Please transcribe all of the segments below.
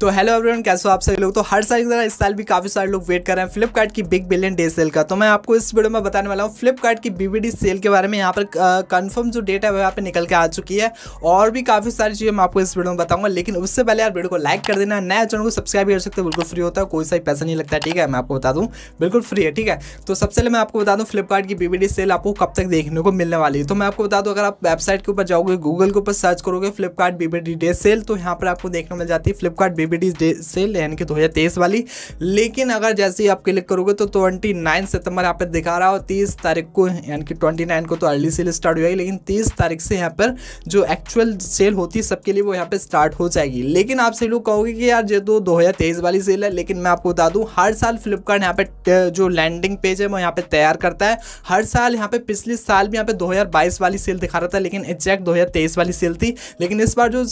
तो hello everyone कैसे हो आप सभी लोग तो हर साल की तरह इस साल भी काफ़ी सारे लोग वेट कर रहे हैं फ्लिपकार्ट की बिग बिलियन डे सेल का तो मैं आपको इस वीडियो में बताने वाला हूँ फ्लिपकार्ट की बीबीडी सेल के बारे में यहाँ पर कंफर्म जो डेट है वो यहाँ पर निकल के आ चुकी है और भी काफ़ी सारी चीज़ें मैं आपको इस वीडियो में बताऊंगा लेकिन उससे पहले यार वीडियो को लाइक कर देना नया चैनल को सब्सक्राइब कर सकते बिल्कुल फ्री होता है कोई सा पैसा नहीं लगता ठीक है मैं आपको बता दूँ बिल्कुल फ्री है ठीक है तो सबसे पहले मैं आपको बता दूँ फ्लिपकार्ट की बीबीडी सेल आपको कब तक देखने को मिलने वाली है तो मैं आपको बता दूँ अगर आप वेबसाइट के ऊपर जाओगे गूगल के ऊपर सर्च करोगे फ्लिपकार्ट बीबीडी डे सेल तो यहाँ पर आपको देखने मिल जाती है फ्लिपकार्ट सेलिब्रिटीज डे सेल यानी कि 2023 वाली लेकिन अगर जैसे ही आप क्लिक करोगे तो 29 सितंबर यहाँ पर दिखा रहा हो 30 तारीख को यानी कि 29 को तो अर्ली सेल स्टार्ट हो जाएगी लेकिन 30 तारीख से यहाँ पर जो एक्चुअल सेल होती है सबके लिए वो यहाँ पर स्टार्ट हो जाएगी लेकिन आप सभी लोग कहोगे कि यार जो तो दो वाली सेल है लेकिन मैं आपको बता दूँ हर साल फ्लिपकार्ट यहाँ पर जो लैंडिंग पेज है वो यहाँ पर तैयार करता है हर साल यहाँ पर पिछले साल भी यहाँ पर दो वाली सेल दिखा रहा था लेकिन एग्जैक्ट दो वाली सेल थी लेकिन इस बार जो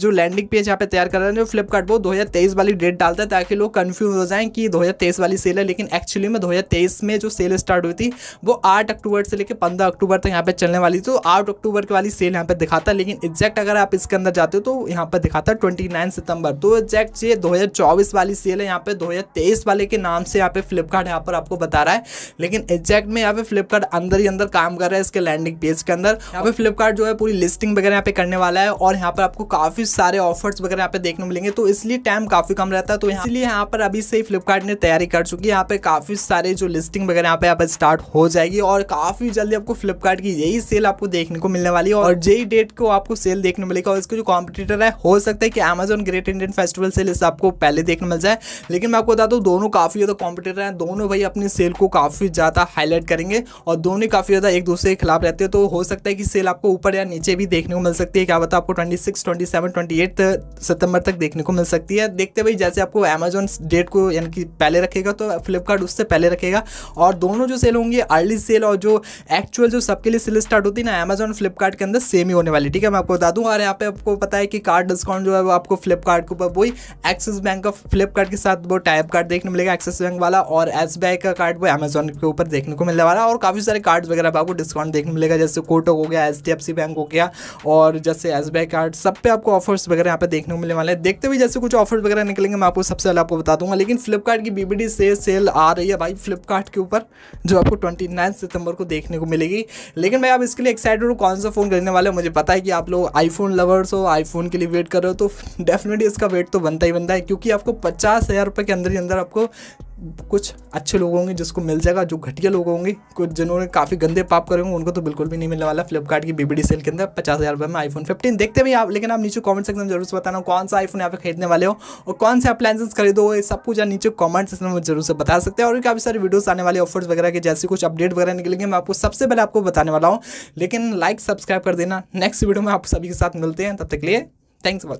जो लैंडिंग पेज यहाँ पे तैयार कर रहे हैं जो फ्लिपकार्ट वो 2023 वाली डेट डालता है ताकि लोग कन्फ्यूज हो जाएं कि 2023 वाली सेल है लेकिन एक्चुअली में 2023 में जो सेल स्टार्ट हुई थी वो 8 अक्टूबर से लेकर 15 अक्टूबर तक यहाँ पे चलने वाली तो 8 अक्टूबर की वाली सेल यहाँ पे दिखाता है लेकिन एग्जैक्ट अगर आप इसके अंदर जाते हो तो यहाँ पर दिखाता है ट्वेंटी सितंबर तो एग्जैक्ट ये दो वाली सेल है यहाँ पे दो वाले के नाम से यहाँ पे फ्लिपकार्ट यहाँ पर आपको बता रहा है लेकिन एग्जैक्ट में यहाँ पे फ्लिपकार्ट अंदर ही अंदर काम कर रहा है इसके लैंडिंग पेज के अंदर यहाँ पे फ्लिपकार्ट जो है पूरी लिस्टिंग वगैरह यहाँ पे करने वाला है और यहाँ पर आपको काफ़ी सारे ऑफर्स वगैरह यहाँ पे देखने मिलेंगे तो इस इसलिए टाइम काफ़ी कम रहता है तो इसलिए यहाँ पर अभी से फ्लिपकार्ट ने तैयारी कर चुकी है यहाँ पे काफ़ी सारे जो लिस्टिंग वगैरह यहाँ पे यहाँ पर स्टार्ट हो जाएगी और काफ़ी जल्दी आपको फ्लिपकार्ट की यही सेल आपको देखने को मिलने वाली है और जेई डेट को आपको सेल देखने मिलेगा और इसका जो कॉम्पिटिटर है हो सकता है कि Amazon great Indian festival sale इस आपको पहले देखने मिल जाए लेकिन मैं आपको बता दू दोनों काफ़ी ज़्यादा कॉम्पिटेटर है दोनों भाई अपने सेल को काफ़ी ज़्यादा हाईलाइट करेंगे और दोनों काफ़ी ज़्यादा एक दूसरे के खिलाफ रहते हैं तो हो सकता है कि सेल आपको ऊपर या नीचे भी देखने को मिल सकती है क्या बता आपको twenty six twenty seven twenty eight सितंबर तक देखने को मिल सकती है देखते भाई जैसे आपको अमेजोन डेट को यानी कि पहले रखेगा तो फ्लिपकार्ट उससे पहले रखेगा और दोनों जो सेल होंगी अर्ली सेल और जो एक्चुअल जो सबके लिए सेल स्टार्ट होती है ना अमेजोन फ्लिपकार्ट के अंदर सेम ही होने वाली ठीक है मैं आपको बता दूँ और यहाँ पे आपको पता है कि कार्ड डिस्काउंट जो है वो आपको फ्लिपकार्ट के ऊपर वही एक्सिस बैंक का फ्लिपकार्ट के साथ वो टाइप कार्ड देखने मिलेगा एक्सिस बैंक वाला और एस का कार्ड वो अमेजोन के ऊपर देखने को मिलने वाला और काफ़ी सारे कार्ड्स वगैरह आपको डिस्काउंट देखने मिलेगा जैसे कोटो हो गया एच बैंक हो गया और जैसे एस कार्ड सब पे आपको ऑफर्स वगैरह यहाँ पे देखने को मिलने वाले हैं देखते हुए जैसे कुछ ऑफर वगैरह निकलेंगे मैं आपको सबसे पहले आपको बता दूंगा लेकिन फ्लिपकार्ट की बीबीडी से सेल आ रही है भाई फ्लिपकार्ट के ऊपर जो आपको ट्वेंटी सितंबर को देखने को मिलेगी लेकिन मैं आप इसके लिए एक्साइटेड हूँ कौन सा फ़ोन खरीदने वाला मुझे पता है कि आप लोग आईफोन लवर्स हो आईफोन के लिए वेट कर रहे हो तो डेफिनेटली इसका वेट तो बनता ही बनता है क्योंकि आपको पचास हज़ार के अंदर ही अंदर आपको कुछ अच्छे लोग होंगे जिसको मिल जाएगा जो घटिया लोग होंगे कुछ जिन्होंने काफ़ी गंदे पाप करे होंगे उनको तो बिल्कुल भी नहीं मिलने वाला फ्लिपकार्ट की बीबीडी सेल के अंदर पचास हज़ार रुपये में आईफोन फिफ्टीन देखते भी आप लेकिन आप नीचे कॉमेंट सेक्शन में जरूर से बताना कौन सा आईफोन यहाँ पे खरीदने वाले हो और कौन से अपलाइंस खरीदो ये सब कुछ नीचे कॉमेंट सेक्शन में जरूर से बता सकते हैं और काफ़ी सारे वीडियोज़ आने वाले ऑफर्स वगैरह के जैसे कुछ अपडेट वगैरह निकलेंगे मैं आपको सबसे पहले आपको बताने वाला हूँ लेकिन लाइक सब्सक्राइब कर देना नेक्स्ट वीडियो में आप सभी के साथ मिलते हैं तब तक लिए थैंक्स वॉच